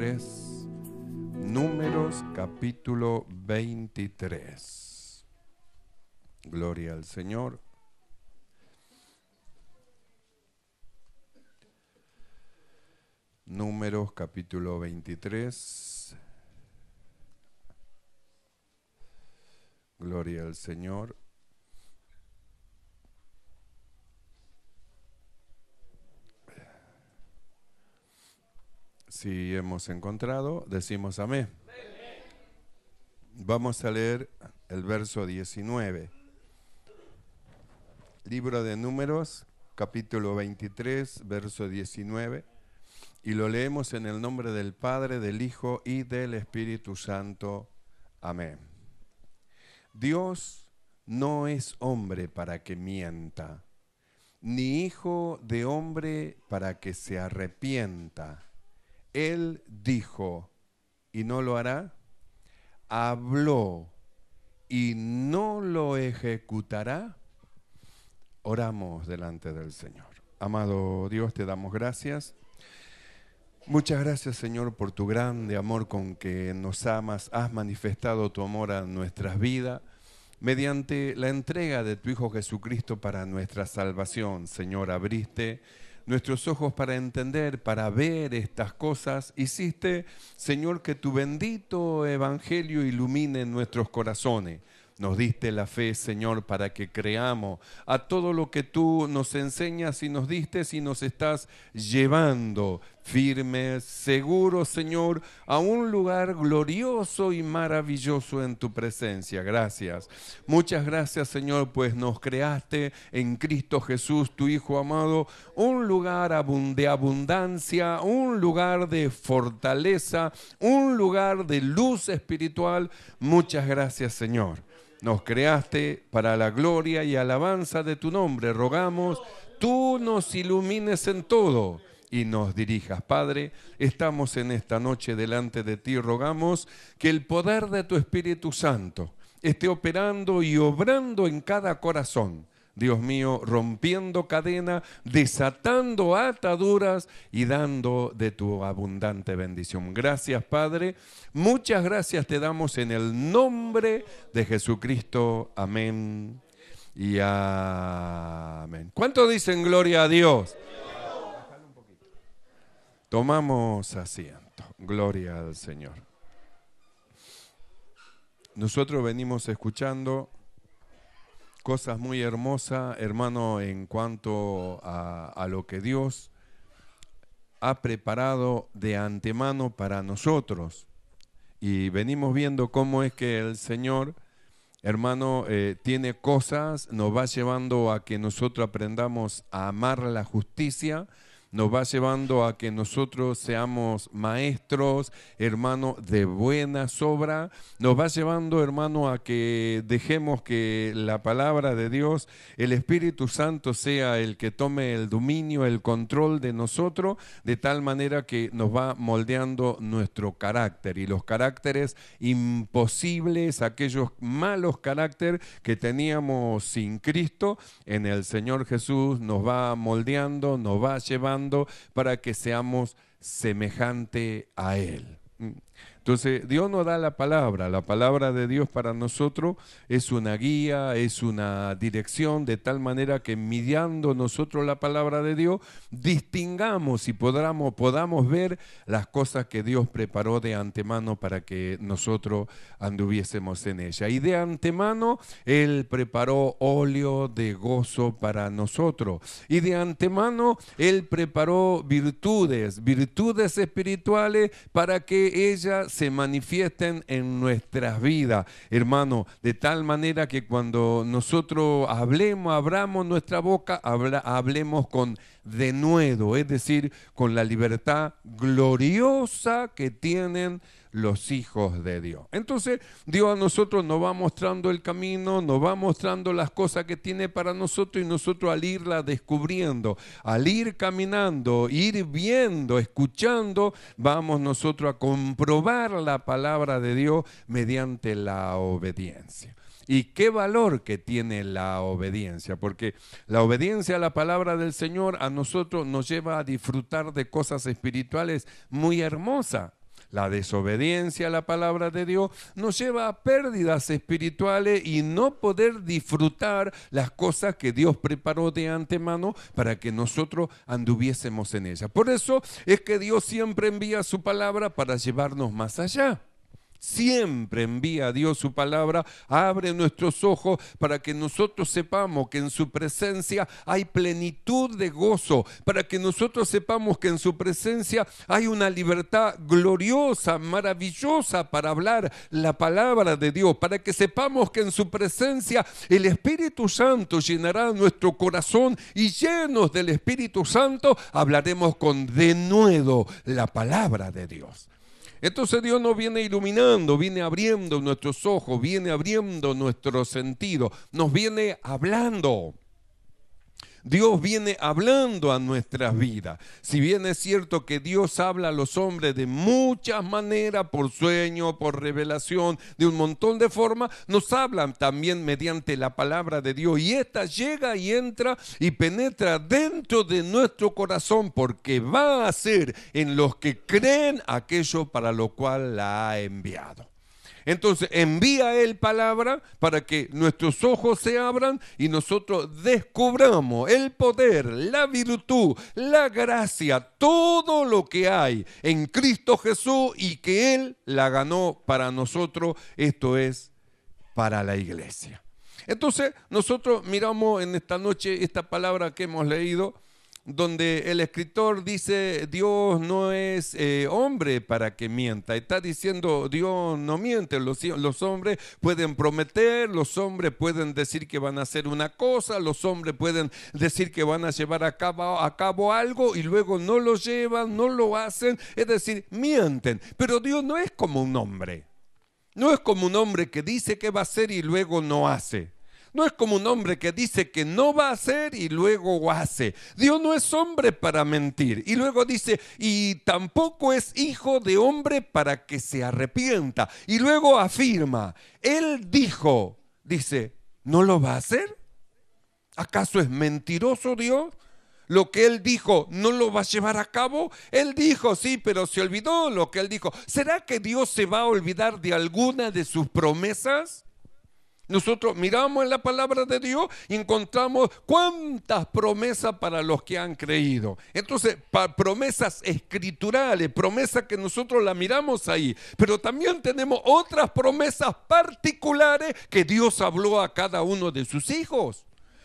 Números capítulo 23. Gloria al Señor. Números capítulo 23. Gloria al Señor. Si hemos encontrado, decimos amén. Vamos a leer el verso 19. Libro de Números, capítulo 23, verso 19. Y lo leemos en el nombre del Padre, del Hijo y del Espíritu Santo. Amén. Dios no es hombre para que mienta, ni hijo de hombre para que se arrepienta. Él dijo y no lo hará. Habló y no lo ejecutará. Oramos delante del Señor. Amado Dios, te damos gracias. Muchas gracias Señor por tu grande amor con que nos amas. Has manifestado tu amor a nuestras vidas mediante la entrega de tu Hijo Jesucristo para nuestra salvación. Señor, abriste nuestros ojos para entender, para ver estas cosas. Hiciste, Señor, que tu bendito evangelio ilumine nuestros corazones nos diste la fe, Señor, para que creamos a todo lo que tú nos enseñas y nos diste y nos estás llevando firmes, seguros, Señor, a un lugar glorioso y maravilloso en tu presencia. Gracias. Muchas gracias, Señor, pues nos creaste en Cristo Jesús, tu Hijo amado, un lugar de abundancia, un lugar de fortaleza, un lugar de luz espiritual. Muchas gracias, Señor. Nos creaste para la gloria y alabanza de tu nombre. Rogamos, tú nos ilumines en todo y nos dirijas. Padre, estamos en esta noche delante de ti. Rogamos que el poder de tu Espíritu Santo esté operando y obrando en cada corazón Dios mío, rompiendo cadena, desatando ataduras y dando de tu abundante bendición. Gracias, Padre. Muchas gracias te damos en el nombre de Jesucristo. Amén. Y amén. ¿Cuánto dicen gloria a Dios? Tomamos asiento. Gloria al Señor. Nosotros venimos escuchando cosas muy hermosas, hermano, en cuanto a, lo que Dios ha preparado de antemano para nosotros. Y venimos viendo cómo es que el Señor, hermano, eh, tiene cosas, nos va llevando a que nosotros aprendamos a amar la justicia, nos va llevando a que nosotros seamos maestros, hermano, de buena sobra nos va llevando, hermano, a que dejemos que la palabra de Dios, el Espíritu Santo sea el que tome el dominio, el control de nosotros, de tal manera que nos va moldeando nuestro carácter y los caracteres imposibles, aquellos malos carácter que teníamos sin Cristo, en el Señor Jesús nos va moldeando, nos va llevando para que seamos semejante a Él. Entonces, Dios nos da la palabra. La palabra de Dios para nosotros es una guía, es una dirección, de tal manera que midiendo nosotros la palabra de Dios, distingamos y podamos, podamos ver las cosas que Dios preparó de antemano para que nosotros anduviésemos en ella. Y de antemano, Él preparó óleo de gozo para nosotros. Y de antemano, Él preparó virtudes, virtudes espirituales para que ella se manifiesten en nuestras vidas, hermano, de tal manera que cuando nosotros hablemos, abramos nuestra boca, hablemos con denuedo, es decir, con la libertad gloriosa que tienen los hijos de Dios. Entonces Dios a nosotros nos va mostrando el camino, nos va mostrando las cosas que tiene para nosotros y nosotros al irla descubriendo, al ir caminando, ir viendo, escuchando, vamos nosotros a comprobar la palabra de Dios mediante la obediencia. Y qué valor que tiene la obediencia, porque la obediencia a la palabra del Señor a nosotros nos lleva a disfrutar de cosas espirituales muy hermosas. La desobediencia a la palabra de Dios nos lleva a pérdidas espirituales y no poder disfrutar las cosas que Dios preparó de antemano para que nosotros anduviésemos en ellas. Por eso es que Dios siempre envía su palabra para llevarnos más allá. Siempre envía a Dios su palabra, abre nuestros ojos para que nosotros sepamos que en su presencia hay plenitud de gozo, para que nosotros sepamos que en su presencia hay una libertad gloriosa, maravillosa para hablar la palabra de Dios, para que sepamos que en su presencia el Espíritu Santo llenará nuestro corazón y llenos del Espíritu Santo hablaremos con denuedo la palabra de Dios. Entonces Dios nos viene iluminando, viene abriendo nuestros ojos, viene abriendo nuestros sentidos, nos viene hablando. Dios viene hablando a nuestras vidas. Si bien es cierto que Dios habla a los hombres de muchas maneras, por sueño, por revelación, de un montón de formas, nos hablan también mediante la palabra de Dios. Y esta llega y entra y penetra dentro de nuestro corazón porque va a ser en los que creen aquello para lo cual la ha enviado. Entonces envía Él palabra para que nuestros ojos se abran y nosotros descubramos el poder, la virtud, la gracia, todo lo que hay en Cristo Jesús y que Él la ganó para nosotros, esto es para la iglesia. Entonces nosotros miramos en esta noche esta palabra que hemos leído donde el escritor dice, Dios no es eh, hombre para que mienta. Está diciendo, Dios no miente. Los, hombres pueden prometer, los hombres pueden decir que van a hacer una cosa, los hombres pueden decir que van a llevar a cabo, a cabo algo y luego no lo llevan, no lo hacen. Es decir, mienten. Pero Dios no es como un hombre. No es como un hombre que dice que va a hacer y luego no hace. No es como un hombre que dice que no va a hacer y luego hace. Dios no es hombre para mentir. Y luego dice, y tampoco es hijo de hombre para que se arrepienta. Y luego afirma, él dijo, dice, ¿no lo va a hacer? ¿Acaso es mentiroso Dios? lo que él dijo no lo va a llevar a cabo? Él dijo, sí, pero se olvidó lo que él dijo. ¿Será que Dios se va a olvidar de alguna de sus promesas? Nosotros miramos en la palabra de Dios y encontramos cuántas promesas para los que han creído. Entonces, promesas escriturales, promesas que nosotros las miramos ahí, pero también tenemos otras promesas particulares que Dios habló a cada uno de sus hijos.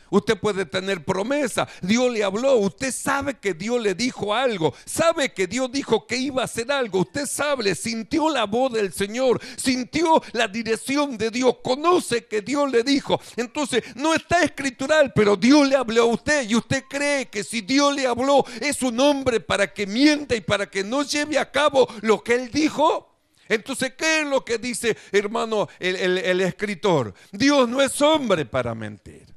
Usted puede tener promesa. Dios le habló. Usted sabe que Dios le dijo algo. Sabe que Dios dijo que iba a hacer algo. Usted sabe, sintió la voz del Señor. Sintió la dirección de Dios. Conoce que Dios le dijo. Entonces, no está escritural, pero Dios le habló a usted. Y usted cree que si Dios le habló, es un hombre para que mienta y para que no lleve a cabo lo que él dijo. Entonces, ¿qué es lo que dice, hermano, el escritor? Dios no es hombre para mentir.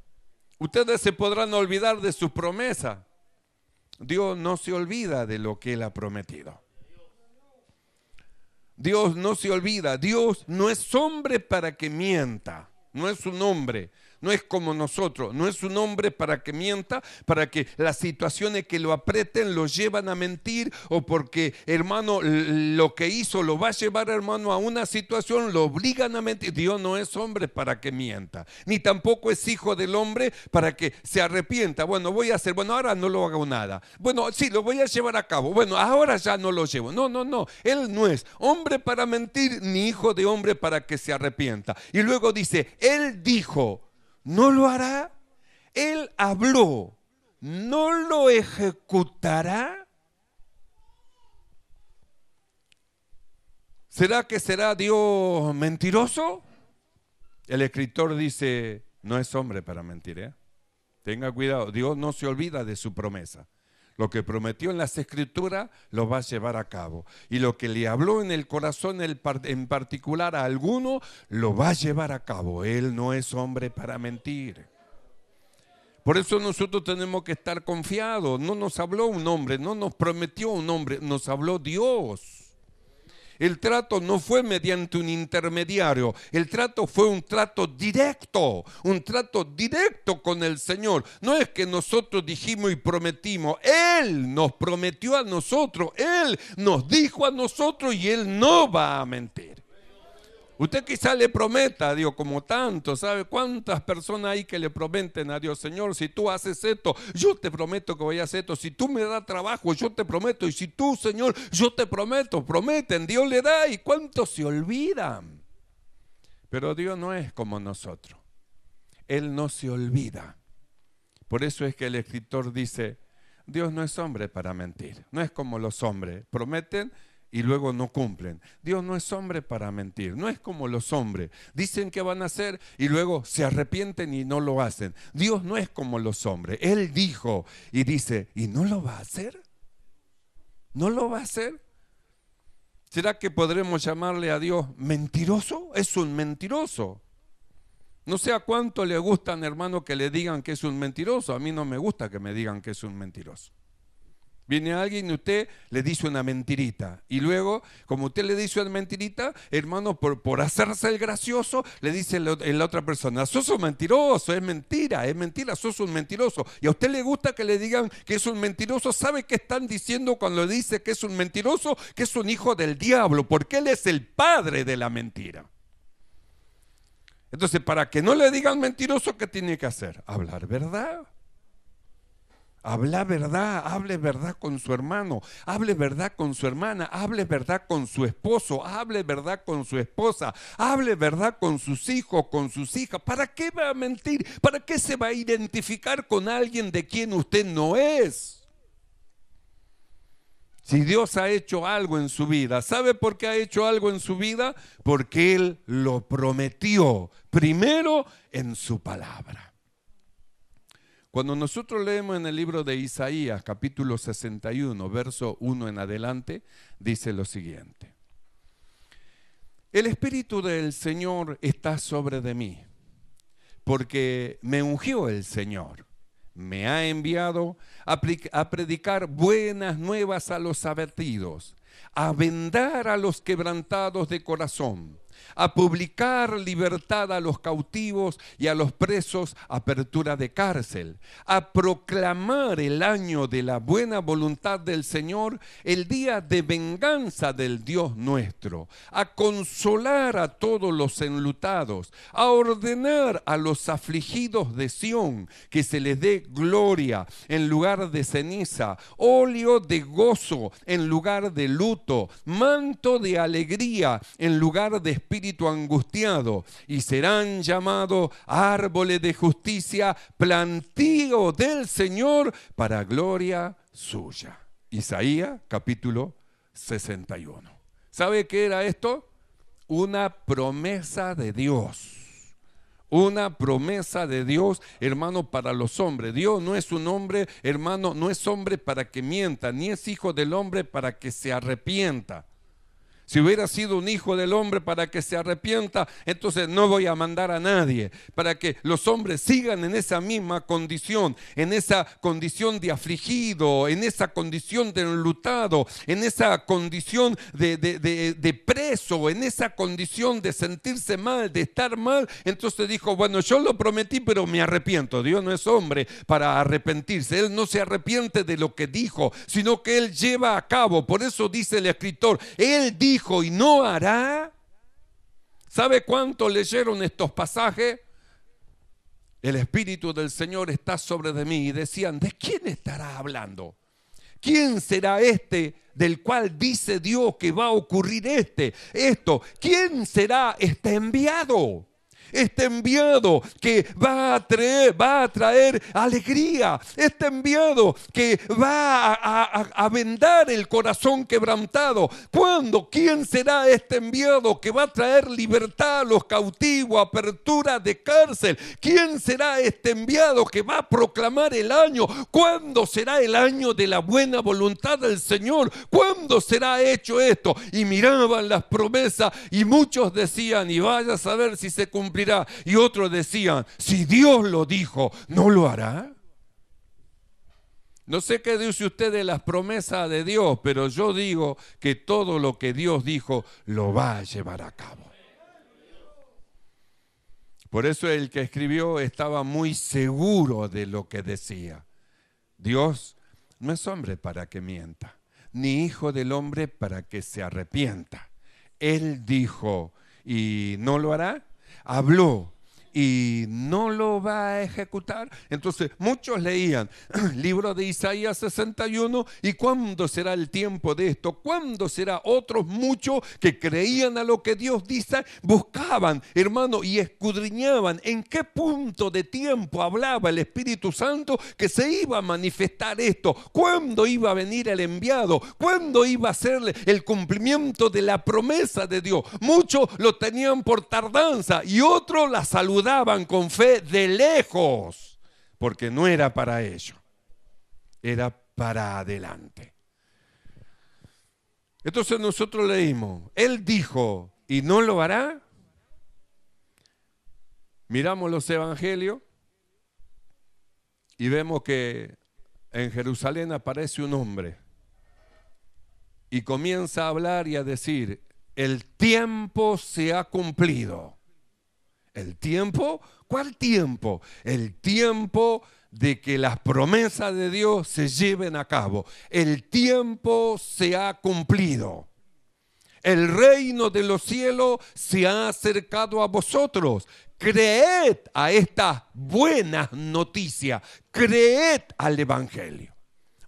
Ustedes se podrán olvidar de su promesa. Dios no se olvida de lo que Él ha prometido. Dios no se olvida. Dios no es hombre para que mienta. No es un hombre no es como nosotros, no es un hombre para que mienta, para que las situaciones que lo apreten lo llevan a mentir o porque hermano lo que hizo lo va a llevar hermano a una situación, lo obligan a mentir. Dios no es hombre para que mienta, ni tampoco es hijo del hombre para que se arrepienta. Bueno, voy a hacer, bueno, ahora no lo hago nada. Bueno, sí, lo voy a llevar a cabo. Bueno, ahora ya no lo llevo. No, no, no. Él no es hombre para mentir, ni hijo de hombre para que se arrepienta. Y luego dice, él dijo, no lo hará. Él habló, no lo ejecutará. ¿Será que será Dios mentiroso? El escritor dice, no es hombre para mentir. ¿eh? Tenga cuidado, Dios no se olvida de su promesa. Lo que prometió en las escrituras lo va a llevar a cabo. Y lo que le habló en el corazón en particular a alguno, lo va a llevar a cabo. Él no es hombre para mentir. Por eso nosotros tenemos que estar confiados. No nos habló un hombre, no nos prometió un hombre, nos habló Dios. El trato no fue mediante un intermediario, el trato fue un trato directo, un trato directo con el Señor. No es que nosotros dijimos y prometimos, Él nos prometió a nosotros, Él nos dijo a nosotros y Él no va a mentir. Usted quizá le prometa a Dios como tanto, ¿sabe cuántas personas hay que le prometen a Dios, Señor, si tú haces esto, yo te prometo que voy a hacer esto, si tú me das trabajo, yo te prometo, y si tú, Señor, yo te prometo, prometen, Dios le da, y cuántos se olvidan. Pero Dios no es como nosotros, Él no se olvida. Por eso es que el escritor dice, Dios no es hombre para mentir, no es como los hombres, prometen y luego no cumplen. Dios no es hombre para mentir, no es como los hombres. Dicen que van a hacer y luego se arrepienten y no lo hacen. Dios no es como los hombres. Él dijo y dice, ¿y no lo va a hacer? ¿No lo va a hacer? ¿Será que podremos llamarle a Dios mentiroso? Es un mentiroso. No sé a cuánto le gustan, hermano, que le digan que es un mentiroso. A mí no me gusta que me digan que es un mentiroso. Viene alguien y usted le dice una mentirita. Y luego, como usted le dice una mentirita, hermano, por, por hacerse el gracioso, le dice a la otra persona, sos un mentiroso, es mentira, es mentira, sos un mentiroso. Y a usted le gusta que le digan que es un mentiroso. ¿Sabe qué están diciendo cuando le dice que es un mentiroso? Que es un hijo del diablo, porque él es el padre de la mentira. Entonces, para que no le digan mentiroso, ¿qué tiene que hacer? Hablar verdad. Habla verdad, hable verdad con su hermano, hable verdad con su hermana, hable verdad con su esposo, hable verdad con su esposa, hable verdad con sus hijos, con sus hijas. ¿Para qué va a mentir? ¿Para qué se va a identificar con alguien de quien usted no es? Si Dios ha hecho algo en su vida, ¿sabe por qué ha hecho algo en su vida? Porque Él lo prometió primero en su palabra. Cuando nosotros leemos en el libro de Isaías, capítulo 61, verso 1 en adelante, dice lo siguiente. El Espíritu del Señor está sobre de mí, porque me ungió el Señor, me ha enviado a, a predicar buenas nuevas a los abatidos, a vendar a los quebrantados de corazón a publicar libertad a los cautivos y a los presos, apertura de cárcel, a proclamar el año de la buena voluntad del Señor, el día de venganza del Dios nuestro, a consolar a todos los enlutados, a ordenar a los afligidos de Sión que se les dé gloria en lugar de ceniza, óleo de gozo en lugar de luto, manto de alegría en lugar de esperanza espíritu angustiado y serán llamados árboles de justicia, plantío del Señor para gloria suya. Isaías capítulo 61. ¿Sabe qué era esto? Una promesa de Dios una promesa de Dios, hermano, para los hombres. Dios no es un hombre, hermano, no es hombre para que mienta, ni es hijo del hombre para que se arrepienta. Si hubiera sido un hijo del hombre para que se arrepienta, entonces no voy a mandar a nadie, para que los hombres sigan en esa misma condición, en esa condición de afligido, en esa condición de enlutado, en esa condición de, preso, en esa condición de sentirse mal, de estar mal. Entonces dijo, bueno, yo lo prometí, pero me arrepiento. Dios no es hombre para arrepentirse. Él no se arrepiente de lo que dijo, sino que él lleva a cabo. Por eso dice el escritor, él dijo, y no hará. ¿Sabe cuánto leyeron estos pasajes? El Espíritu del Señor está sobre de mí. Y decían, ¿de quién estará hablando? ¿Quién será este del cual dice Dios que va a ocurrir este, esto? ¿Quién será este enviado? este enviado que va a traer, alegría, este enviado que va a, vendar el corazón quebrantado. ¿Cuándo? ¿Quién será este enviado que va a traer libertad a los cautivos, apertura de cárcel? ¿Quién será este enviado que va a proclamar el año? ¿Cuándo será el año de la buena voluntad del Señor? ¿Cuándo será hecho esto? Y miraban las promesas y muchos decían, y vaya a saber si se cumplirá y otros decían, si Dios lo dijo, ¿no lo hará? No sé qué dice usted de las promesas de Dios, pero yo digo que todo lo que Dios dijo lo va a llevar a cabo. Por eso el que escribió estaba muy seguro de lo que decía. Dios no es hombre para que mienta, ni hijo del hombre para que se arrepienta. Él dijo, ¿y no lo hará? habló y no lo va a ejecutar. Entonces muchos leían libro de Isaías 61 y cuándo será el tiempo de esto, cuándo será otros muchos que creían a lo que Dios dice, buscaban, hermano, y escudriñaban en qué punto de tiempo hablaba el Espíritu Santo que se iba a manifestar esto, cuándo iba a venir el enviado, cuándo iba a ser el cumplimiento de la promesa de Dios. Muchos lo tenían por tardanza y otros la saludaban daban con fe de lejos, porque no era para ellos, era para adelante. Entonces nosotros leímos, Él dijo, ¿y no lo hará? Miramos los evangelios y vemos que en Jerusalén aparece un hombre y comienza a hablar y a decir, el tiempo se ha cumplido ¿El tiempo? ¿Cuál tiempo? El tiempo de que las promesas de Dios se lleven a cabo. El tiempo se ha cumplido. El reino de los cielos se ha acercado a vosotros. Creed a esta buenas noticia. Creed al Evangelio.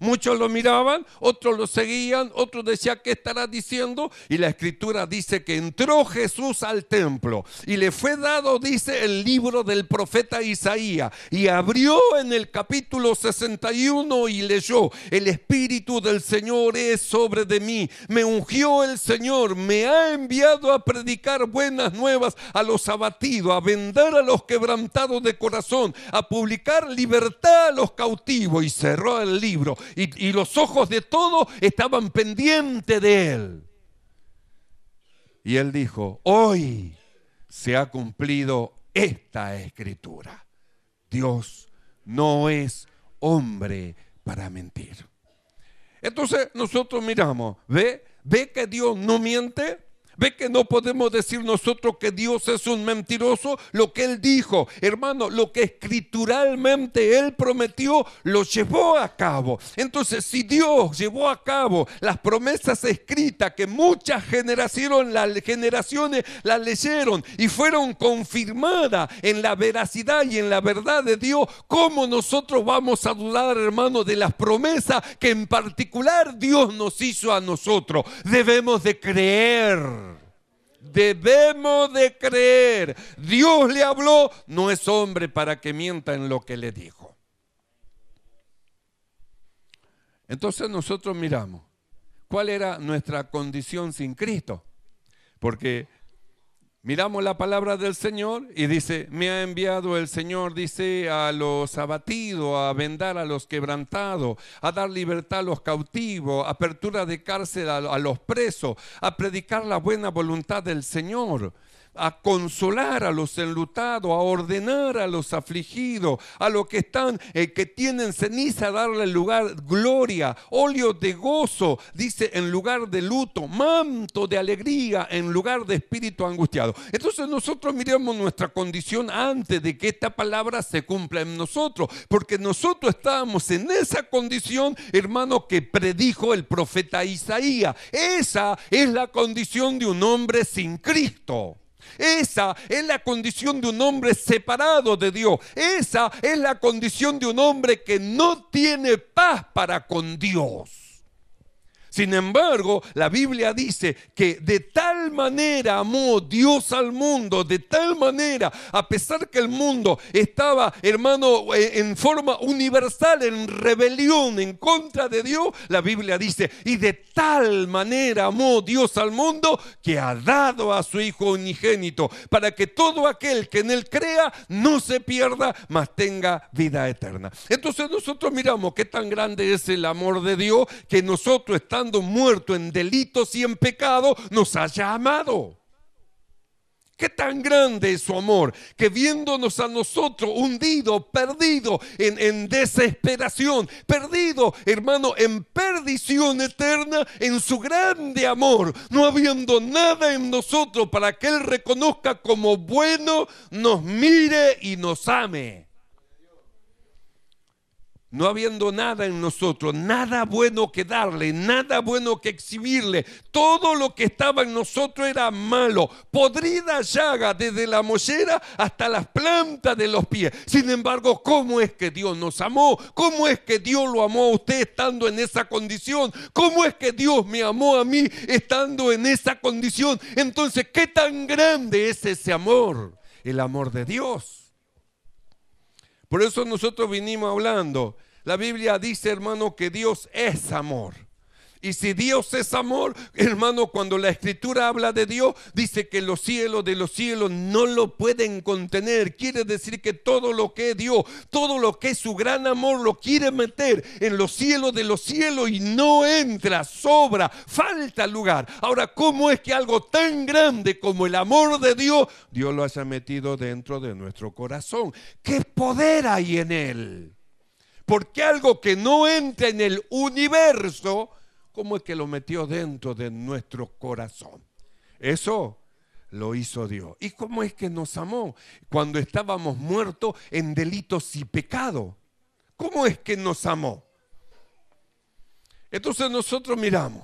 Muchos lo miraban, otros lo seguían, otros decían, ¿qué estará diciendo? Y la escritura dice que entró Jesús al templo y le fue dado, dice el libro del profeta Isaías, y abrió en el capítulo 61 y leyó, el Espíritu del Señor es sobre de mí, me ungió el Señor, me ha enviado a predicar buenas nuevas a los abatidos, a vender a los quebrantados de corazón, a publicar libertad a los cautivos, y cerró el libro y, los ojos de todos estaban pendientes de él. Y él dijo, hoy se ha cumplido esta escritura. Dios no es hombre para mentir. Entonces nosotros miramos, ¿ve? ¿Ve que Dios no miente? ¿Ve que no podemos decir nosotros que Dios es un mentiroso? Lo que Él dijo, hermano, lo que escrituralmente Él prometió, lo llevó a cabo. Entonces, si Dios llevó a cabo las promesas escritas que muchas generaciones, las leyeron y fueron confirmadas en la veracidad y en la verdad de Dios, ¿cómo nosotros vamos a dudar, hermano, de las promesas que en particular Dios nos hizo a nosotros? Debemos de creer. Debemos de creer. Dios le habló, no es hombre para que mienta en lo que le dijo. Entonces nosotros miramos, ¿cuál era nuestra condición sin Cristo? Porque Miramos la palabra del Señor y dice, me ha enviado el Señor, dice, a los abatidos, a vendar a los quebrantados, a dar libertad a los cautivos, apertura de cárcel a, los presos, a predicar la buena voluntad del Señor a consolar a los enlutados, a ordenar a los afligidos, a los que están, eh, que tienen ceniza, darle lugar, gloria, óleo de gozo, dice, en lugar de luto, manto de alegría, en lugar de espíritu angustiado. Entonces nosotros miremos nuestra condición antes de que esta palabra se cumpla en nosotros, porque nosotros estábamos en esa condición, hermano, que predijo el profeta Isaías. Esa es la condición de un hombre sin Cristo. Esa es la condición de un hombre separado de Dios. Esa es la condición de un hombre que no tiene paz para con Dios. Sin embargo, la Biblia dice que de tal manera amó Dios al mundo, de tal manera, a pesar que el mundo estaba, hermano, eh, en forma universal, en rebelión, en contra de Dios, la Biblia dice, y de tal manera amó Dios al mundo que ha dado a su Hijo unigénito, para que todo aquel que en él crea no se pierda, mas tenga vida eterna. Entonces nosotros miramos qué tan grande es el amor de Dios que nosotros estamos muerto en delitos y en pecado, nos haya amado. Qué tan grande es su amor que viéndonos a nosotros hundido, perdido en, en, desesperación, perdido, hermano, en perdición eterna, en su grande amor, no habiendo nada en nosotros para que Él reconozca como bueno, nos mire y nos ame no habiendo nada en nosotros, nada bueno que darle, nada bueno que exhibirle, todo lo que estaba en nosotros era malo, podrida llaga desde la mollera hasta las plantas de los pies. Sin embargo, ¿cómo es que Dios nos amó? ¿Cómo es que Dios lo amó a usted estando en esa condición? ¿Cómo es que Dios me amó a mí estando en esa condición? Entonces, ¿qué tan grande es ese amor? El amor de Dios. Por eso nosotros vinimos hablando. La Biblia dice, hermano, que Dios es amor. Y si Dios es amor, hermano, cuando la escritura habla de Dios, dice que los cielos de los cielos no lo pueden contener. Quiere decir que todo lo que es Dios, todo lo que es su gran amor, lo quiere meter en los cielos de los cielos y no entra, sobra, falta lugar. Ahora, ¿cómo es que algo tan grande como el amor de Dios, Dios lo haya metido dentro de nuestro corazón? ¿Qué poder hay en él? Porque algo que no entra en el universo, ¿Cómo es que lo metió dentro de nuestro corazón. Eso lo hizo Dios. ¿Y cómo es que nos amó cuando estábamos muertos en delitos y pecado? ¿Cómo es que nos amó? Entonces nosotros miramos.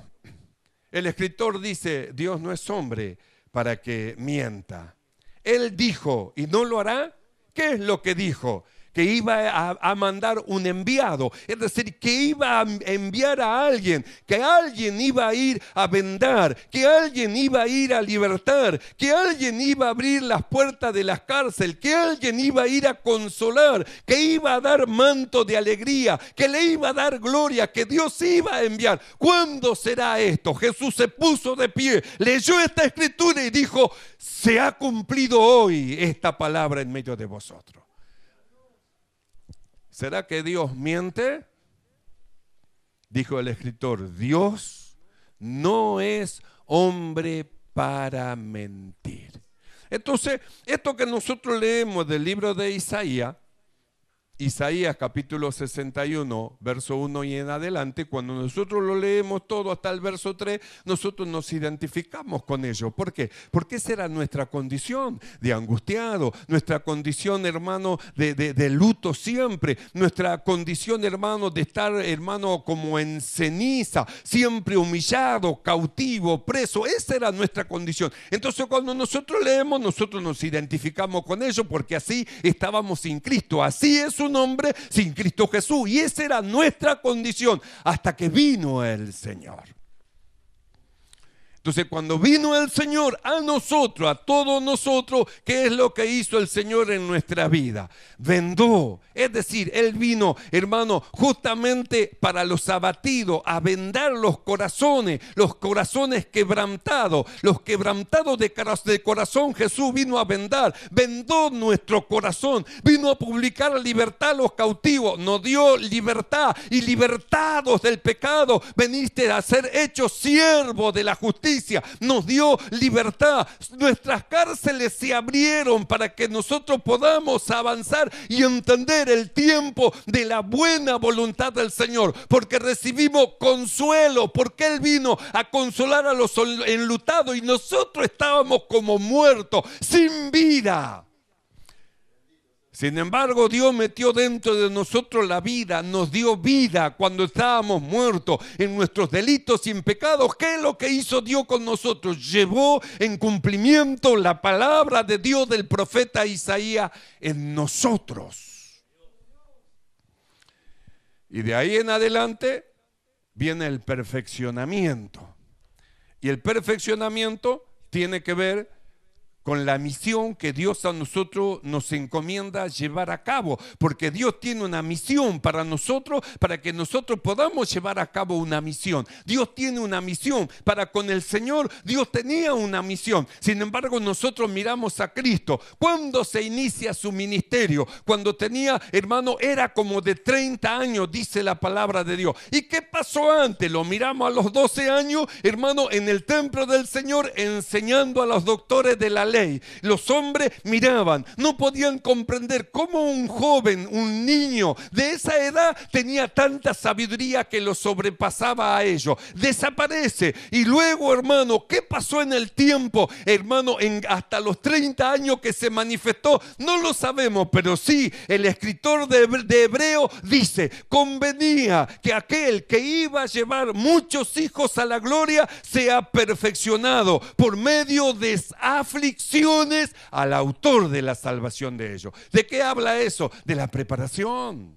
El escritor dice, Dios no es hombre para que mienta. Él dijo y no lo hará. ¿Qué es lo que dijo? que iba a, mandar un enviado, es decir, que iba a enviar a alguien, que alguien iba a ir a vendar, que alguien iba a ir a libertar, que alguien iba a abrir las puertas de las cárcel, que alguien iba a ir a consolar, que iba a dar manto de alegría, que le iba a dar gloria, que Dios iba a enviar. ¿Cuándo será esto? Jesús se puso de pie, leyó esta escritura y dijo, se ha cumplido hoy esta palabra en medio de vosotros. ¿Será que Dios miente? Dijo el escritor, Dios no es hombre para mentir. Entonces, esto que nosotros leemos del libro de Isaías Isaías capítulo 61, verso 1 y en adelante, cuando nosotros lo leemos todo hasta el verso 3, nosotros nos identificamos con ello. ¿Por qué? Porque esa era nuestra condición de angustiado, nuestra condición, hermano, de, luto siempre, nuestra condición, hermano, de estar, hermano, como en ceniza, siempre humillado, cautivo, preso. Esa era nuestra condición. Entonces, cuando nosotros leemos, nosotros nos identificamos con ello porque así estábamos sin Cristo. Así es nombre sin Cristo Jesús. Y esa era nuestra condición hasta que vino el Señor. Entonces cuando vino el Señor a nosotros, a todos nosotros, ¿qué es lo que hizo el Señor en nuestra vida? Vendó. Es decir, Él vino, hermano, justamente para los abatidos, a vendar los corazones, los corazones quebrantados, los quebrantados de, corazón Jesús vino a vendar, vendó nuestro corazón, vino a publicar libertad a los cautivos, nos dio libertad y libertados del pecado, veniste a ser hecho siervo de la justicia nos dio libertad, nuestras cárceles se abrieron para que nosotros podamos avanzar y entender el tiempo de la buena voluntad del Señor, porque recibimos consuelo, porque Él vino a consolar a los enlutados y nosotros estábamos como muertos, sin vida. Sin embargo, Dios metió dentro de nosotros la vida, nos dio vida cuando estábamos muertos en nuestros delitos y pecados. ¿Qué es lo que hizo Dios con nosotros? Llevó en cumplimiento la palabra de Dios del profeta Isaías en nosotros. Y de ahí en adelante viene el perfeccionamiento. Y el perfeccionamiento tiene que ver con la misión que Dios a nosotros nos encomienda llevar a cabo, porque Dios tiene una misión para nosotros, para que nosotros podamos llevar a cabo una misión. Dios tiene una misión para con el Señor, Dios tenía una misión. Sin embargo, nosotros miramos a Cristo. ¿Cuándo se inicia su ministerio? Cuando tenía, hermano, era como de 30 años, dice la palabra de Dios. ¿Y qué pasó antes? Lo miramos a los 12 años, hermano, en el templo del Señor, enseñando a los doctores de la ley los hombres miraban, no podían comprender cómo un joven, un niño de esa edad tenía tanta sabiduría que lo sobrepasaba a ellos. Desaparece. Y luego, hermano, ¿qué pasó en el tiempo? Hermano, hasta los 30 años que se manifestó, no lo sabemos, pero sí, el escritor de, Hebreo dice, convenía que aquel que iba a llevar muchos hijos a la gloria sea perfeccionado por medio de aflicción al autor de la salvación de ellos. ¿De qué habla eso? De la preparación.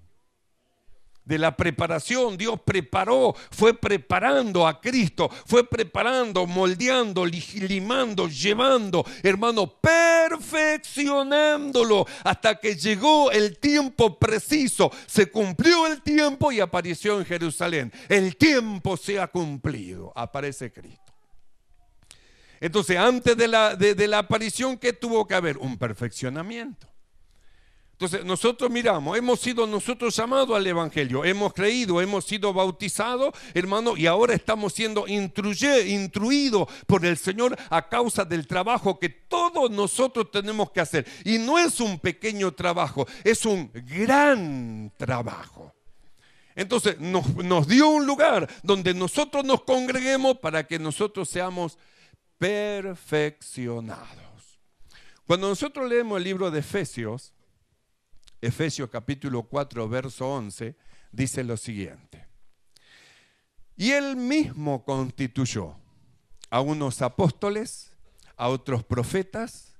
De la preparación, Dios preparó, fue preparando a Cristo, fue preparando, moldeando, limando, llevando, hermano, perfeccionándolo hasta que llegó el tiempo preciso, se cumplió el tiempo y apareció en Jerusalén. El tiempo se ha cumplido, aparece Cristo. Entonces, antes de la, de, la aparición, ¿qué tuvo que haber? Un perfeccionamiento. Entonces, nosotros miramos, hemos sido nosotros llamados al Evangelio, hemos creído, hemos sido bautizados, hermano, y ahora estamos siendo instruidos por el Señor a causa del trabajo que todos nosotros tenemos que hacer. Y no es un pequeño trabajo, es un gran trabajo. Entonces, nos, nos dio un lugar donde nosotros nos congreguemos para que nosotros seamos perfeccionados. Cuando nosotros leemos el libro de Efesios, Efesios capítulo 4, verso 11, dice lo siguiente. Y él mismo constituyó a unos apóstoles, a otros profetas,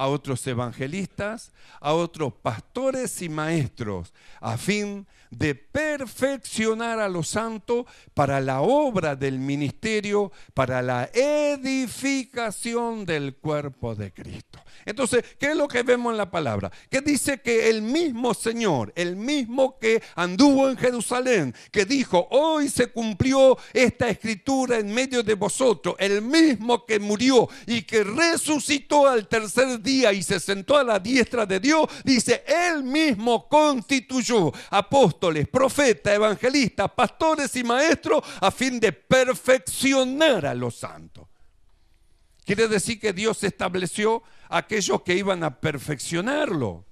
a otros evangelistas, a otros pastores y maestros, a fin de perfeccionar a los santos para la obra del ministerio, para la edificación del cuerpo de Cristo. Entonces, ¿qué es lo que vemos en la palabra? Que dice que el mismo Señor, el mismo que anduvo en Jerusalén, que dijo, hoy se cumplió esta escritura en medio de vosotros, el mismo que murió y que resucitó al tercer día, y se sentó a la diestra de Dios, dice, él mismo constituyó apóstoles, profetas, evangelistas, pastores y maestros a fin de perfeccionar a los santos. Quiere decir que Dios estableció aquellos que iban a perfeccionarlo.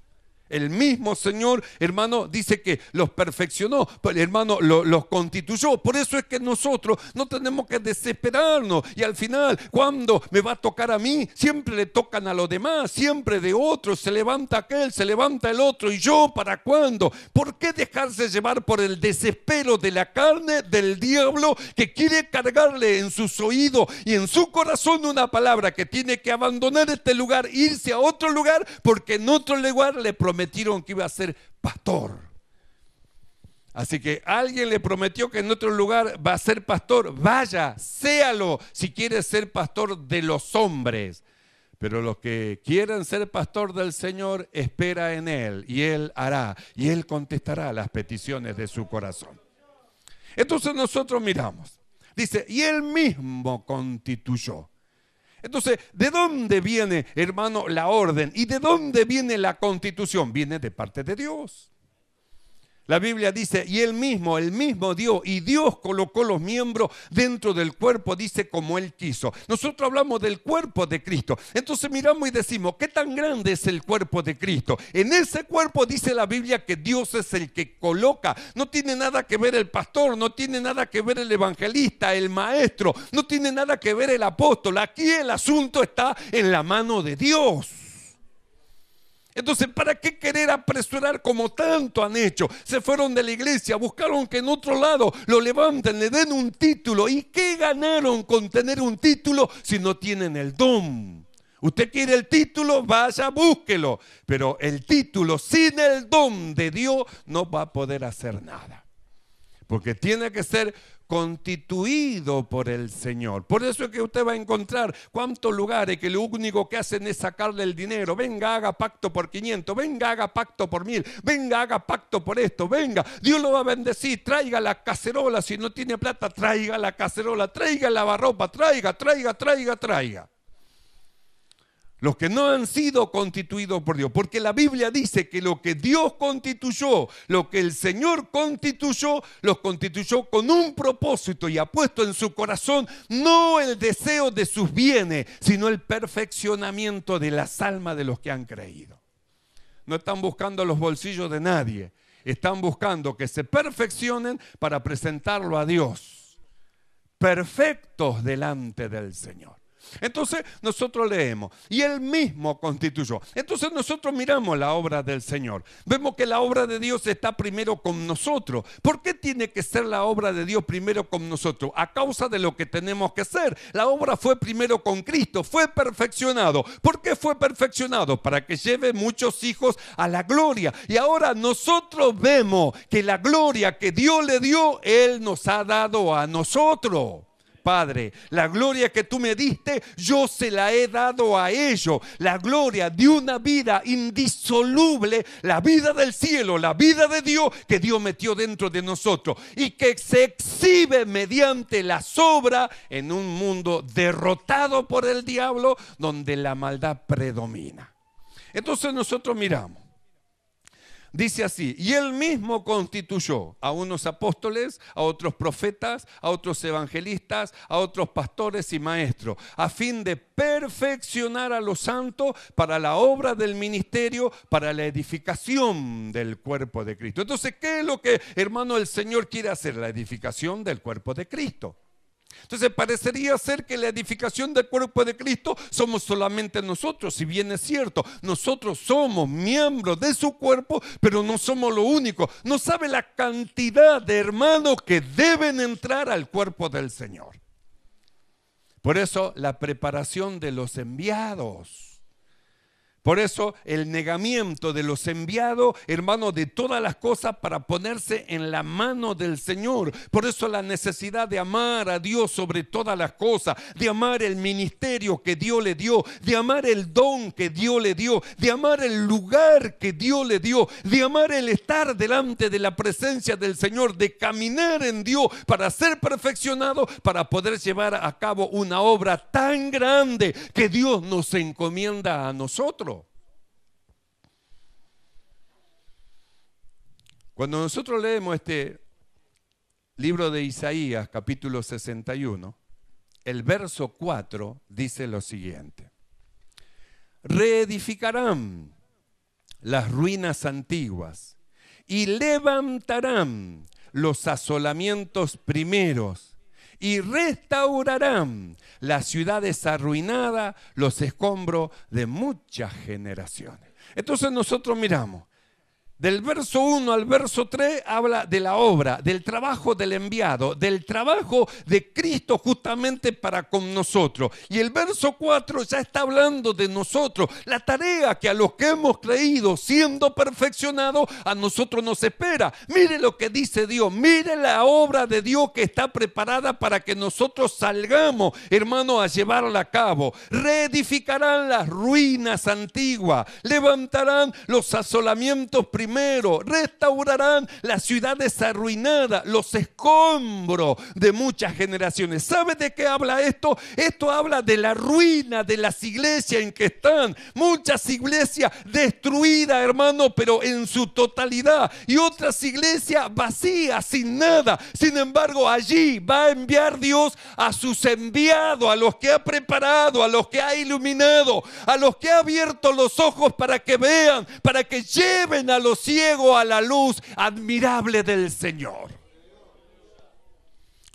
El mismo Señor, hermano, dice que los perfeccionó, pues, hermano, los constituyó. Por eso es que nosotros no tenemos que desesperarnos. Y al final, cuando me va a tocar a mí, siempre le tocan a los demás, siempre de otros. Se levanta aquel, se levanta el otro. ¿Y yo para cuándo? ¿Por qué dejarse llevar por el desespero de la carne del diablo que quiere cargarle en sus oídos y en su corazón una palabra que tiene que abandonar este lugar, irse a otro lugar, porque en otro lugar le promete prometieron que iba a ser pastor. Así que alguien le prometió que en otro lugar va a ser pastor. Vaya, séalo si quieres ser pastor de los hombres. Pero los que quieran ser pastor del Señor, espera en Él y Él hará y Él contestará las peticiones de su corazón. Entonces nosotros miramos. Dice, y Él mismo constituyó. Entonces, ¿de dónde viene, hermano, la orden? ¿Y de dónde viene la constitución? Viene de parte de Dios. La Biblia dice, y él mismo, el mismo Dios, y Dios colocó los miembros dentro del cuerpo, dice como él quiso. Nosotros hablamos del cuerpo de Cristo. Entonces miramos y decimos, ¿qué tan grande es el cuerpo de Cristo? En ese cuerpo dice la Biblia que Dios es el que coloca. No tiene nada que ver el pastor, no tiene nada que ver el evangelista, el maestro, no tiene nada que ver el apóstol. Aquí el asunto está en la mano de Dios. Entonces, ¿para qué querer apresurar como tanto han hecho? Se fueron de la iglesia, buscaron que en otro lado lo levanten, le den un título. ¿Y qué ganaron con tener un título si no tienen el don? Usted quiere el título, vaya, búsquelo. Pero el título sin el don de Dios no va a poder hacer nada. Porque tiene que ser constituido por el Señor. Por eso es que usted va a encontrar cuántos lugares que lo único que hacen es sacarle el dinero. Venga, haga pacto por 500, venga, haga pacto por 1000, venga, haga pacto por esto, venga. Dios lo va a bendecir, traiga la cacerola, si no tiene plata, traiga la cacerola, traiga la barropa, traiga, traiga, traiga, traiga los que no han sido constituidos por Dios. Porque la Biblia dice que lo que Dios constituyó, lo que el Señor constituyó, los constituyó con un propósito y ha puesto en su corazón no el deseo de sus bienes, sino el perfeccionamiento de las almas de los que han creído. No están buscando los bolsillos de nadie, están buscando que se perfeccionen para presentarlo a Dios, perfectos delante del Señor. Entonces nosotros leemos, y él mismo constituyó. Entonces nosotros miramos la obra del Señor. Vemos que la obra de Dios está primero con nosotros. ¿Por qué tiene que ser la obra de Dios primero con nosotros? A causa de lo que tenemos que hacer. La obra fue primero con Cristo, fue perfeccionado. ¿Por qué fue perfeccionado? Para que lleve muchos hijos a la gloria. Y ahora nosotros vemos que la gloria que Dios le dio, Él nos ha dado a nosotros. Padre, la gloria que tú me diste, yo se la he dado a ellos. La gloria de una vida indisoluble, la vida del cielo, la vida de Dios que Dios metió dentro de nosotros y que se exhibe mediante la sobra en un mundo derrotado por el diablo donde la maldad predomina. Entonces nosotros miramos Dice así, y él mismo constituyó a unos apóstoles, a otros profetas, a otros evangelistas, a otros pastores y maestros, a fin de perfeccionar a los santos para la obra del ministerio, para la edificación del cuerpo de Cristo. Entonces, ¿qué es lo que, hermano, el Señor quiere hacer? La edificación del cuerpo de Cristo. Entonces parecería ser que la edificación del cuerpo de Cristo somos solamente nosotros, si bien es cierto, nosotros somos miembros de su cuerpo, pero no somos lo único. No sabe la cantidad de hermanos que deben entrar al cuerpo del Señor. Por eso la preparación de los enviados. Por eso el negamiento de los enviados, hermano, de todas las cosas para ponerse en la mano del Señor. Por eso la necesidad de amar a Dios sobre todas las cosas, de amar el ministerio que Dios le dio, de amar el don que Dios le dio, de amar el lugar que Dios le dio, de amar el estar delante de la presencia del Señor, de caminar en Dios para ser perfeccionado, para poder llevar a cabo una obra tan grande que Dios nos encomienda a nosotros. Cuando nosotros leemos este libro de Isaías, capítulo 61, el verso 4 dice lo siguiente. Reedificarán las ruinas antiguas y levantarán los asolamientos primeros y restaurarán las ciudades arruinadas, los escombros de muchas generaciones. Entonces nosotros miramos, del verso 1 al verso 3 habla de la obra, del trabajo del enviado, del trabajo de Cristo justamente para con nosotros. Y el verso 4 ya está hablando de nosotros, la tarea que a los que hemos creído siendo perfeccionados a nosotros nos espera. Mire lo que dice Dios, mire la obra de Dios que está preparada para que nosotros salgamos, hermano, a llevarla a cabo. Reedificarán las ruinas antiguas, levantarán los asolamientos primero. Restaurarán las ciudades arruinadas, los escombros de muchas generaciones. ¿Sabe de qué habla esto? Esto habla de la ruina de las iglesias en que están. Muchas iglesias destruidas, hermano, pero en su totalidad. Y otras iglesias vacías, sin nada. Sin embargo, allí va a enviar Dios a sus enviados, a los que ha preparado, a los que ha iluminado, a los que ha abierto los ojos para que vean, para que lleven a los ciego a la luz admirable del Señor.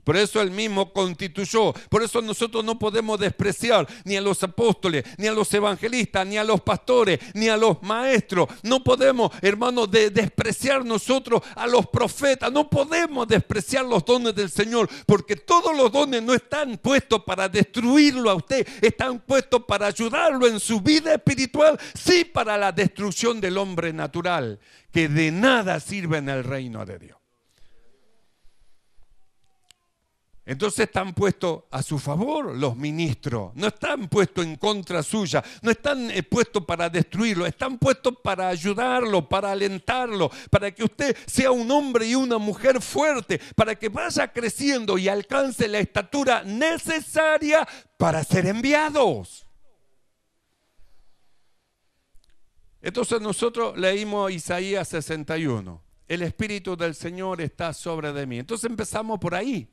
Por eso él mismo constituyó. Por eso nosotros no podemos despreciar ni a los apóstoles, ni a los evangelistas, ni a los pastores, ni a los maestros. No podemos, hermanos, despreciar nosotros a los profetas. No podemos despreciar los dones del Señor, porque todos los dones no están puestos para destruirlo a usted, están puestos para ayudarlo en su vida espiritual, sí para la destrucción del hombre natural, que de nada sirve en el reino de Dios. Entonces están puestos a su favor los ministros, no están puestos en contra suya, no están eh, puestos para destruirlo, están puestos para ayudarlo, para alentarlo, para que usted sea un hombre y una mujer fuerte, para que vaya creciendo y alcance la estatura necesaria para ser enviados. Entonces nosotros leímos Isaías 61, el Espíritu del Señor está sobre de mí. Entonces empezamos por ahí.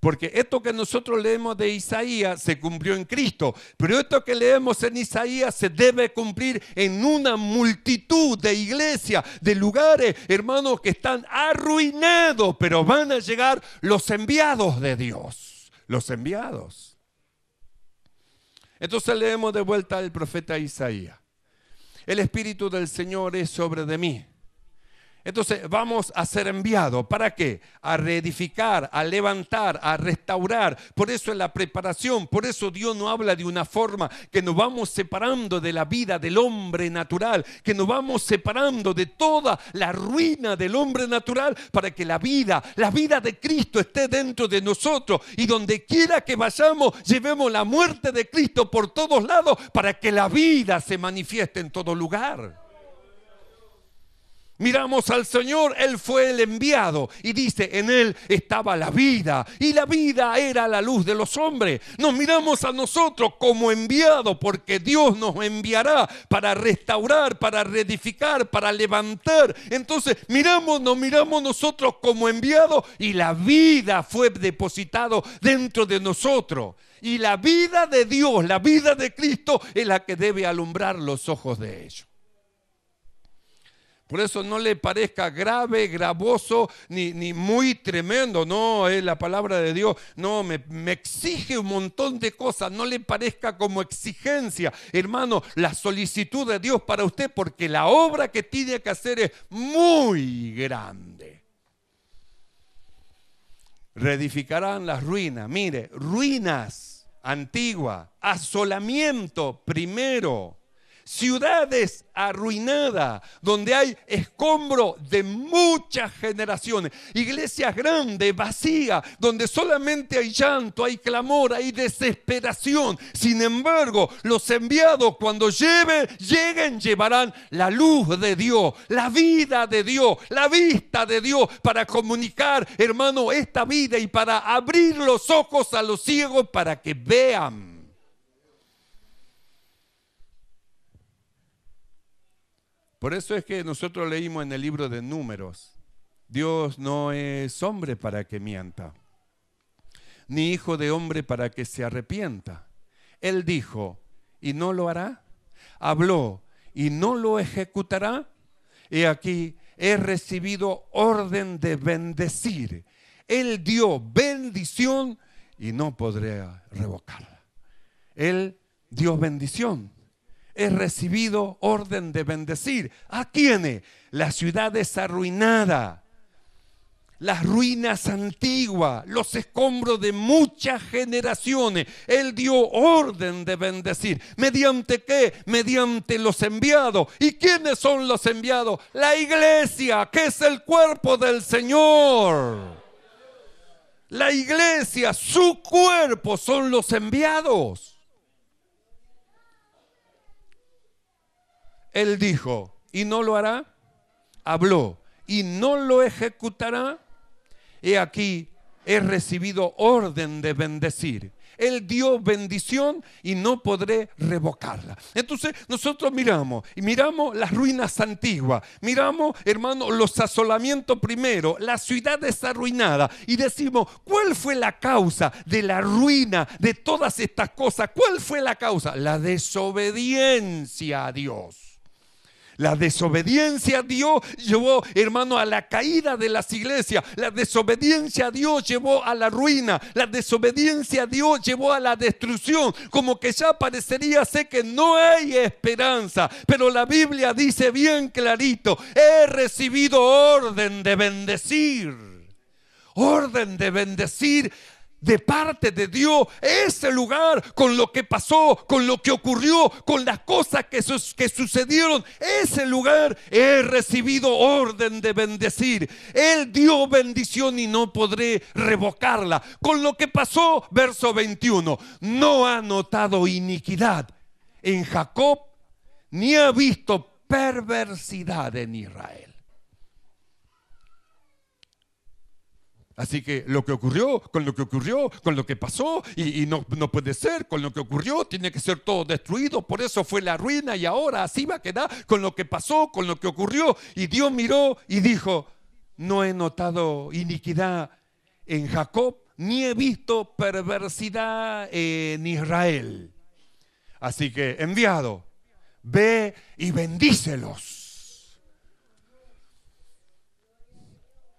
Porque esto que nosotros leemos de Isaías se cumplió en Cristo, pero esto que leemos en Isaías se debe cumplir en una multitud de iglesias, de lugares, hermanos, que están arruinados, pero van a llegar los enviados de Dios, los enviados. Entonces leemos de vuelta al profeta Isaías. El Espíritu del Señor es sobre de mí entonces vamos a ser enviados. ¿Para qué? A reedificar, a levantar, a restaurar. Por eso es la preparación. Por eso Dios no habla de una forma que nos vamos separando de la vida del hombre natural, que nos vamos separando de toda la ruina del hombre natural para que la vida, la vida de Cristo esté dentro de nosotros. Y donde quiera que vayamos, llevemos la muerte de Cristo por todos lados para que la vida se manifieste en todo lugar miramos al Señor, Él fue el enviado y dice, en Él estaba la vida y la vida era la luz de los hombres. Nos miramos a nosotros como enviado porque Dios nos enviará para restaurar, para reedificar, para levantar. Entonces miramos, nos miramos nosotros como enviado y la vida fue depositado dentro de nosotros. Y la vida de Dios, la vida de Cristo es la que debe alumbrar los ojos de ellos. Por eso no le parezca grave, gravoso, ni, muy tremendo. No, es la palabra de Dios. No, me, me exige un montón de cosas. No le parezca como exigencia. Hermano, la solicitud de Dios para usted, porque la obra que tiene que hacer es muy grande. Reedificarán las ruinas. Mire, ruinas antiguas, asolamiento primero ciudades arruinadas, donde hay escombro de muchas generaciones, iglesias grandes, vacías, donde solamente hay llanto, hay clamor, hay desesperación. Sin embargo, los enviados cuando lleguen llevarán la luz de Dios, la vida de Dios, la vista de Dios para comunicar, hermano, esta vida y para abrir los ojos a los ciegos para que vean. Por eso es que nosotros leímos en el libro de números, Dios no es hombre para que mienta, ni hijo de hombre para que se arrepienta. Él dijo, y no lo hará. Habló, y no lo ejecutará. Y aquí, he recibido orden de bendecir. Él dio bendición y no podré revocarla. Él dio bendición he recibido orden de bendecir. ¿A quiénes? La ciudad desarruinada. las ruinas antiguas, los escombros de muchas generaciones. Él dio orden de bendecir. ¿Mediante qué? Mediante los enviados. ¿Y quiénes son los enviados? La iglesia, que es el cuerpo del Señor. La iglesia, su cuerpo son los enviados. Él dijo, y no lo hará. Habló, y no lo ejecutará. He aquí, he recibido orden de bendecir. Él dio bendición y no podré revocarla. Entonces nosotros miramos y miramos las ruinas antiguas, miramos, hermano, los asolamientos primero, la ciudad desarruinada y decimos, ¿cuál fue la causa de la ruina de todas estas cosas? ¿Cuál fue la causa? La desobediencia a Dios. La desobediencia a Dios llevó, hermano, a la caída de las iglesias. La desobediencia a Dios llevó a la ruina. La desobediencia a Dios llevó a la destrucción. Como que ya parecería sé que no hay esperanza. Pero la Biblia dice bien clarito, he recibido orden de bendecir. Orden de bendecir de parte de Dios ese lugar con lo que pasó, con lo que ocurrió, con las cosas que, sucedieron. Ese lugar he recibido orden de bendecir. Él dio bendición y no podré revocarla. Con lo que pasó, verso 21, no ha notado iniquidad en Jacob, ni ha visto perversidad en Israel. Así que lo que ocurrió, con lo que ocurrió, con lo que pasó, y, no, no, puede ser, con lo que ocurrió, tiene que ser todo destruido, por eso fue la ruina y ahora así va a quedar, con lo que pasó, con lo que ocurrió. Y Dios miró y dijo, no he notado iniquidad en Jacob, ni he visto perversidad en Israel. Así que enviado, ve y bendícelos.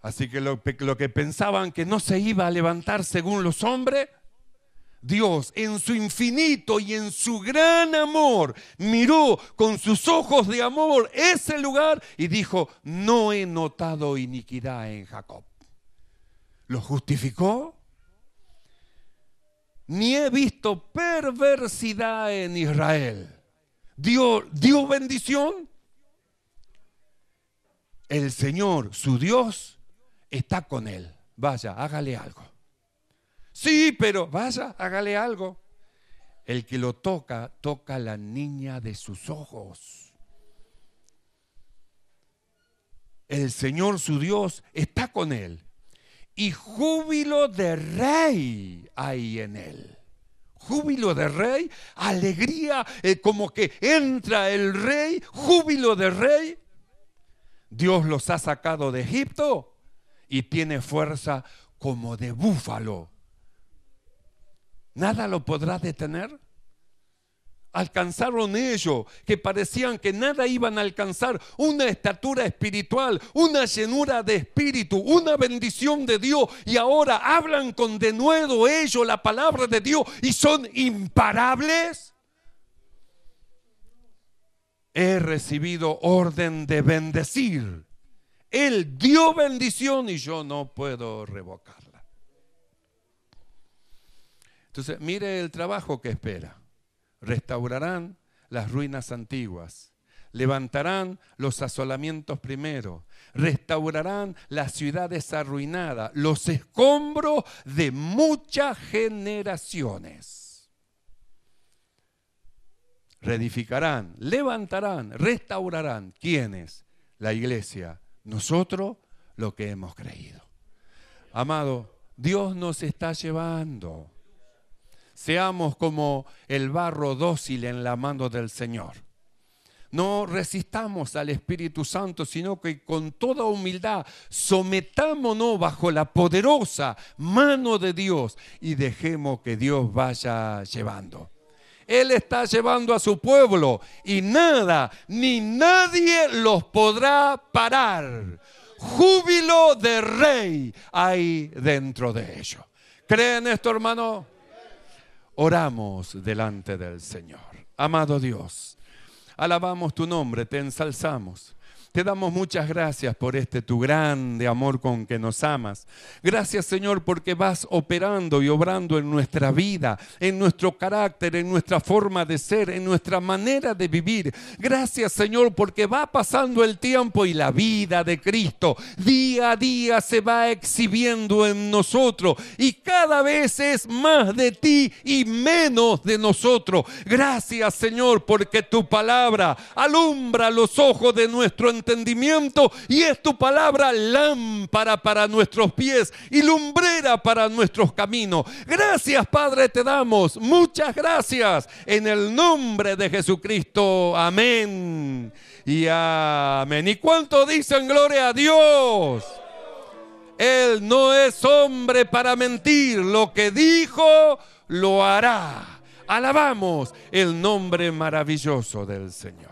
Así que lo, que pensaban que no se iba a levantar según los hombres, Dios en su infinito y en su gran amor miró con sus ojos de amor ese lugar y dijo, no he notado iniquidad en Jacob. ¿Lo justificó? Ni he visto perversidad en Israel. ¿Dio, dio bendición? El Señor, su Dios, está con él. Vaya, hágale algo. Sí, pero vaya, hágale algo. El que lo toca, toca la niña de sus ojos. El Señor su Dios está con él. Y júbilo de rey hay en él júbilo de rey, alegría, eh, como que entra el rey, júbilo de rey. Dios los ha sacado de Egipto y tiene fuerza como de búfalo. Nada lo podrá detener. Alcanzaron ellos que parecían que nada iban a alcanzar, una estatura espiritual, una llenura de espíritu, una bendición de Dios. Y ahora hablan con denuedo ellos la palabra de Dios y son imparables. He recibido orden de bendecir él dio bendición y yo no puedo revocarla. Entonces, mire el trabajo que espera. Restaurarán las ruinas antiguas. Levantarán los asolamientos primero. Restaurarán las ciudades arruinadas, los escombros de muchas generaciones reedificarán, levantarán, restaurarán. ¿Quiénes? La iglesia, nosotros lo que hemos creído. Amado, Dios nos está llevando. Seamos como el barro dócil en la mano del Señor. No resistamos al Espíritu Santo, sino que con toda humildad sometámonos bajo la poderosa mano de Dios y dejemos que Dios vaya llevando. Él está llevando a su pueblo y nada ni nadie los podrá parar. Júbilo de rey hay dentro de ellos. ¿Creen esto, hermano? Oramos delante del Señor. Amado Dios, alabamos tu nombre, te ensalzamos. Te damos muchas gracias por este tu grande amor con que nos amas. Gracias Señor porque vas operando y obrando en nuestra vida, en nuestro carácter, en nuestra forma de ser, en nuestra manera de vivir. Gracias Señor porque va pasando el tiempo y la vida de Cristo día a día se va exhibiendo en nosotros y cada vez es más de ti y menos de nosotros. Gracias Señor porque tu palabra alumbra los ojos de nuestro y es tu palabra lámpara para nuestros pies y lumbrera para nuestros caminos. Gracias Padre te damos, muchas gracias en el nombre de Jesucristo. Amén y amén. ¿Y cuánto dicen gloria a Dios? Él no es hombre para mentir, lo que dijo lo hará. Alabamos el nombre maravilloso del Señor.